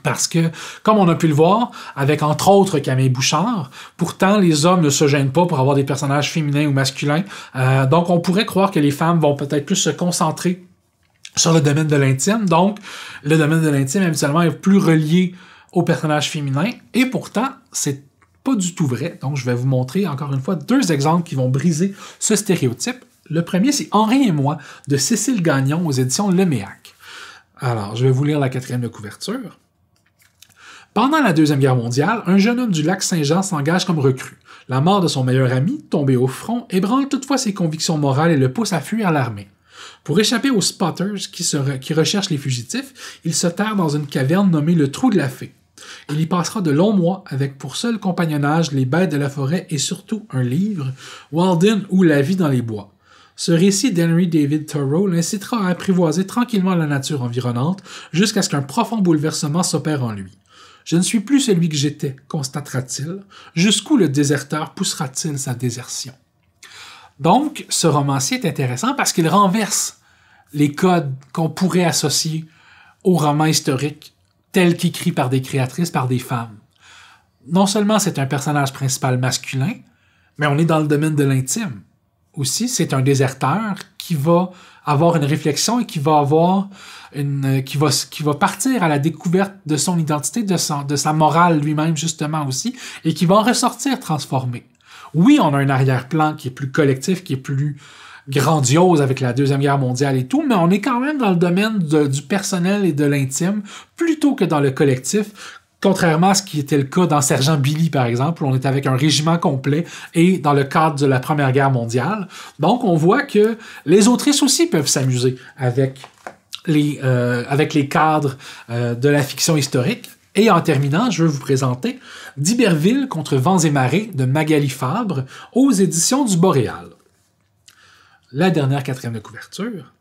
[SPEAKER 1] Parce que, comme on a pu le voir avec entre autres Camille Bouchard, pourtant les hommes ne se gênent pas pour avoir des personnages féminins ou masculins. Euh, donc on pourrait croire que les femmes vont peut-être plus se concentrer sur le domaine de l'intime. Donc le domaine de l'intime habituellement est plus relié au personnages féminin. Et pourtant, c'est pas du tout vrai. Donc je vais vous montrer encore une fois deux exemples qui vont briser ce stéréotype. Le premier, c'est Henri et moi de Cécile Gagnon aux éditions LeMEAC. Alors, je vais vous lire la quatrième de couverture. Pendant la Deuxième Guerre mondiale, un jeune homme du lac Saint-Jean s'engage comme recrue. La mort de son meilleur ami, tombé au front, ébranle toutefois ses convictions morales et le pousse à fuir l'armée. Pour échapper aux spotters qui, recherchent les fugitifs, il se terre dans une caverne nommée le Trou de la Fée. Il y passera de longs mois avec pour seul compagnonnage les bêtes de la forêt et surtout un livre, Walden ou La vie dans les bois. Ce récit d'Henry David Thoreau l'incitera à apprivoiser tranquillement la nature environnante jusqu'à ce qu'un profond bouleversement s'opère en lui. Je ne suis plus celui que j'étais, constatera-t-il. Jusqu'où le déserteur poussera-t-il sa désertion? Donc, ce romancier est intéressant parce qu'il renverse les codes qu'on pourrait associer au roman historique, tel qu'écrit par des créatrices, par des femmes. Non seulement c'est un personnage principal masculin, mais on est dans le domaine de l'intime. Aussi, c'est un déserteur qui va avoir une réflexion et qui va avoir une, euh, qui va, qui va partir à la découverte de son identité, de, de sa morale lui-même justement aussi, et qui va en ressortir transformé. Oui, on a un arrière-plan qui est plus collectif, qui est plus grandiose avec la Deuxième Guerre mondiale et tout, mais on est quand même dans le domaine du personnel et de l'intime plutôt que dans le collectif, Contrairement à ce qui était le cas dans Sergent Billy, par exemple, où on est avec un régiment complet et dans le cadre de la Première Guerre mondiale. Donc, on voit que les autrices aussi peuvent s'amuser avec les, euh, avec les cadres euh, de la fiction historique. Et en terminant, je veux vous présenter D'Iberville contre vents et marées de Magali Fabre aux éditions du Boréal. La dernière quatrième de couverture.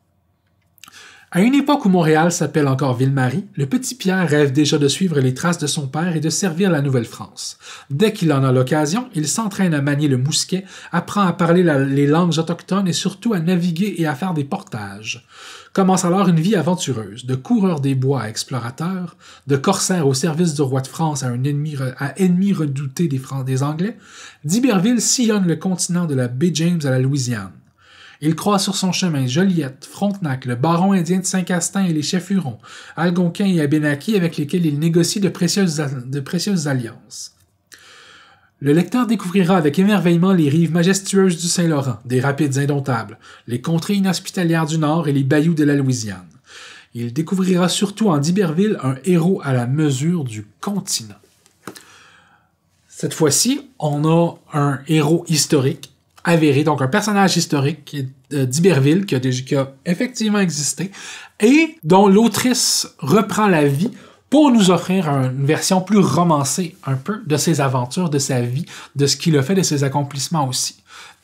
[SPEAKER 1] À une époque où Montréal s'appelle encore Ville-Marie, le petit Pierre rêve déjà de suivre les traces de son père et de servir la Nouvelle-France. Dès qu'il en a l'occasion, il s'entraîne à manier le mousquet, apprend à parler les langues autochtones et surtout à naviguer et à faire des portages. Commence alors une vie aventureuse, de coureur des bois à explorateur, de corsaire au service du roi de France à un ennemi, redouté des, des Anglais, d'Iberville sillonne le continent de la baie James à la Louisiane. Il croise sur son chemin Joliette, Frontenac, le baron indien de Saint-Castin et les chefs hurons, Algonquins et Abénaki avec lesquels il négocie de précieuses, de précieuses alliances. Le lecteur découvrira avec émerveillement les rives majestueuses du Saint-Laurent, des rapides indomptables, les contrées inhospitalières du Nord et les bayous de la Louisiane. Il découvrira surtout en d'Iberville un héros à la mesure du continent. Cette fois-ci, on a un héros historique avéré, donc un personnage historique euh, d'Iberville qui, a effectivement existé et dont l'autrice reprend la vie pour nous offrir une version plus romancée un peu de ses aventures, de sa vie, de ce qu'il a fait, de ses accomplissements aussi.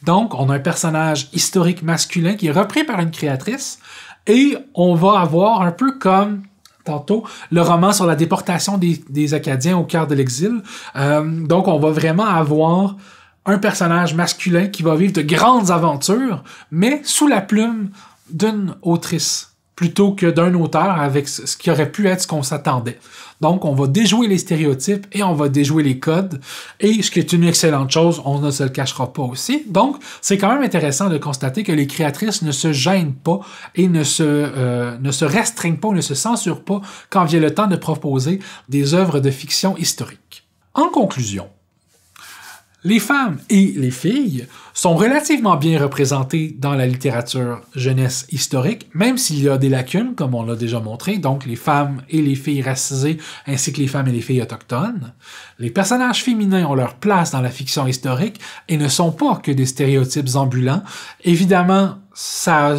[SPEAKER 1] Donc, on a un personnage historique masculin qui est repris par une créatrice et on va avoir un peu comme tantôt, le roman sur la déportation des, Acadiens au cœur de l'exil. Euh, donc, on va vraiment avoir un personnage masculin qui va vivre de grandes aventures, mais sous la plume d'une autrice plutôt que d'un auteur avec ce qui aurait pu être ce qu'on s'attendait. Donc, on va déjouer les stéréotypes et on va déjouer les codes. Et ce qui est une excellente chose, on ne se le cachera pas aussi. Donc, c'est quand même intéressant de constater que les créatrices ne se gênent pas et ne se, euh, ne se restreignent pas ne se censurent pas quand vient le temps de proposer des œuvres de fiction historique. En conclusion, les femmes et les filles sont relativement bien représentées dans la littérature jeunesse historique, même s'il y a des lacunes, comme on l'a déjà montré, donc les femmes et les filles racisées, ainsi que les femmes et les filles autochtones. Les personnages féminins ont leur place dans la fiction historique et ne sont pas que des stéréotypes ambulants. Évidemment, ça,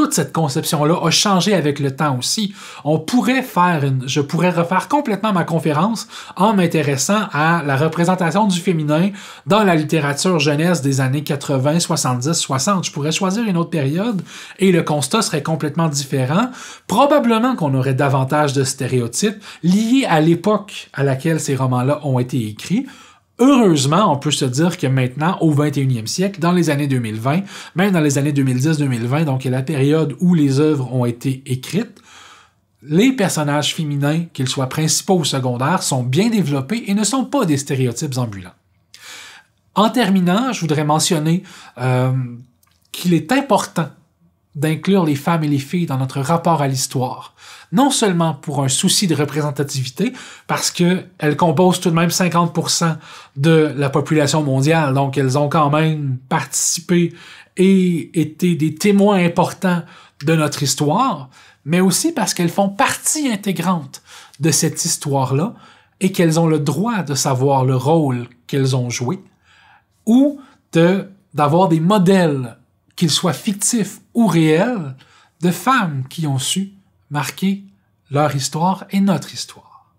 [SPEAKER 1] toute cette conception-là a changé avec le temps aussi. On pourrait faire je pourrais refaire complètement ma conférence en m'intéressant à la représentation du féminin dans la littérature jeunesse des années 80, 70, 60. Je pourrais choisir une autre période et le constat serait complètement différent. Probablement qu'on aurait davantage de stéréotypes liés à l'époque à laquelle ces romans-là ont été écrits. Heureusement, on peut se dire que maintenant, au 21e siècle, dans les années 2020, même dans les années 2010-2020, donc la période où les œuvres ont été écrites, les personnages féminins, qu'ils soient principaux ou secondaires, sont bien développés et ne sont pas des stéréotypes ambulants. En terminant, je voudrais mentionner euh, qu'il est important d'inclure les femmes et les filles dans notre rapport à l'histoire. Non seulement pour un souci de représentativité, parce qu'elles composent tout de même 50% de la population mondiale, donc elles ont quand même participé et été des témoins importants de notre histoire, mais aussi parce qu'elles font partie intégrante de cette histoire-là et qu'elles ont le droit de savoir le rôle qu'elles ont joué ou de d'avoir des modèles qu'ils soient fictifs ou réels, de femmes qui ont su marquer leur histoire et notre histoire.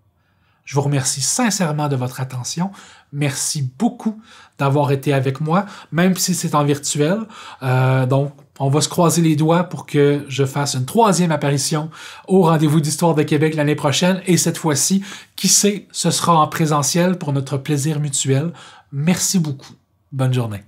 [SPEAKER 1] Je vous remercie sincèrement de votre attention. Merci beaucoup d'avoir été avec moi, même si c'est en virtuel. Euh, donc, on va se croiser les doigts pour que je fasse une troisième apparition au Rendez-vous d'Histoire de Québec l'année prochaine. Et cette fois-ci, qui sait, ce sera en présentiel pour notre plaisir mutuel. Merci beaucoup. Bonne journée.